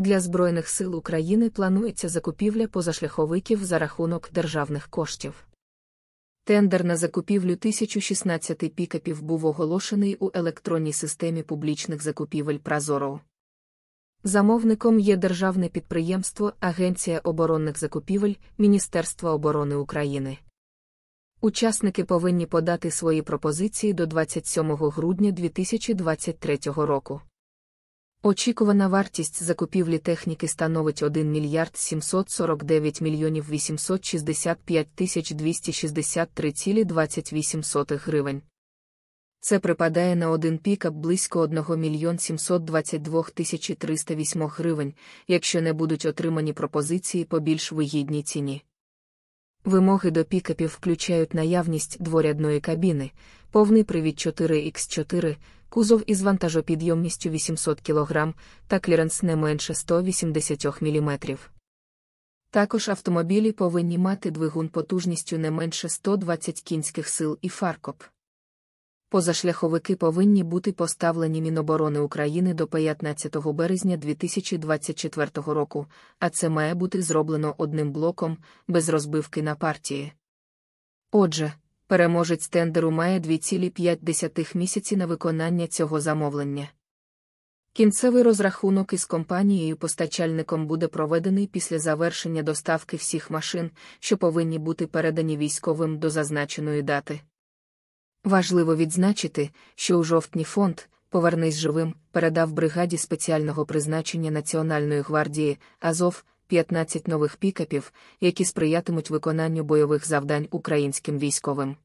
для Збройних сил України планується закупівля позашляховиків за рахунок державних коштів. Тендер на закупівлю 1016 пікапів був оголошений у електронній системі публічних закупівель Прозоро. Замовником є державне підприємство Агенція оборонних закупівель Міністерства оборони України. Учасники повинні подати свої пропозиції до 27 грудня 2023 року. Очікувана вартість закупівлі техніки становить 1 мільярд 749 мільйонів 865 тисяч 263,28 гривень. Це припадає на один пікап близько 1 мільйон 722 тисячі 308 гривень, якщо не будуть отримані пропозиції по більш вигідній ціні. Вимоги до пікапів включають наявність дворядної кабіни, повний привід 4х4, кузов із вантажопідйомністю 800 кг та кліренс не менше 180 мм. Також автомобілі повинні мати двигун потужністю не менше 120 кінських сил і фаркоп. Позашляховики повинні бути поставлені Міноборони України до 15 березня 2024 року, а це має бути зроблено одним блоком без розбивки на партії. Отже, переможець тендеру має 2,5 місяці на виконання цього замовлення. Кінцевий розрахунок із компанією постачальником буде проведений після завершення доставки всіх машин, що повинні бути передані військовим до зазначеної дати. Важливо відзначити, що у жовтні фонд Повернись живим передав бригаді спеціального призначення Національної гвардії Азов. 15 нових пікапів, які сприятимуть виконанню бойових завдань українським військовим.